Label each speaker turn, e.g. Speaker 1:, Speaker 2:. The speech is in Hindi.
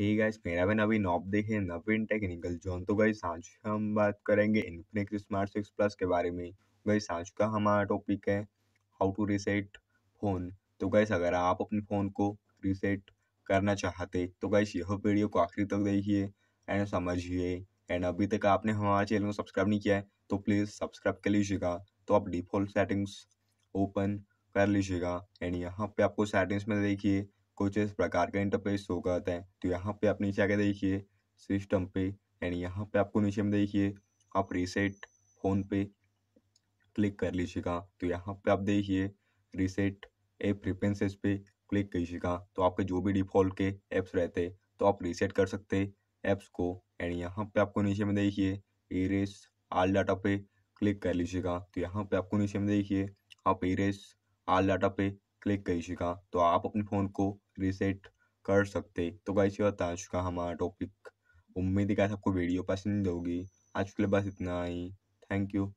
Speaker 1: ठीक है मेरा भी अभी नॉप देखे नवीन टेक्निकल जोन तो गाइस आज हम बात करेंगे इन्फिनिक्स स्मार्ट सिक्स प्लस के बारे में गाइस साँच का हमारा टॉपिक है हाउ टू रिसेट फ़ोन तो गैस अगर आप अपने फ़ोन को रिसेट करना चाहते तो गाइस यह वीडियो को आखिरी तक देखिए एंड समझिए एंड अभी तक आपने हमारे चैनल को सब्सक्राइब नहीं किया है तो प्लीज़ सब्सक्राइब कर लीजिएगा तो आप डिफ़ॉल्ट सेटिंग्स ओपन कर लीजिएगा एंड यहाँ पे आपको सेटिंग्स में देखिए कुछ इस प्रकार का इंटरफेस शो करता है तो यहाँ पे आप नीचे आगे देखिए सिस्टम पे एंड यहाँ पे आपको नीचे में देखिए आप रीसेट फ़ोन पे क्लिक कर लीजिएगा तो यहाँ पे आप देखिए रीसेट ऐप प्रिफ्रेंसेस पे क्लिक कीजिएगा तो आपके जो भी डिफ़ॉल्ट के ऐप्स रहते तो आप रीसेट कर सकते ऐप्स को एंड यहाँ पे आपको नीचे में देखिए इरेस आल डाटा पे क्लिक कर लीजिएगा तो यहाँ पे आपको नीचे में देखिए आप इरेस आल डाटा पे क्लिक कर चुका तो आप अपने फ़ोन को रीसेट कर सकते तो गाइस ये बता चुका हमारा टॉपिक उम्मीद है आपको वीडियो पसंद होगी आज के लिए बस इतना ही थैंक यू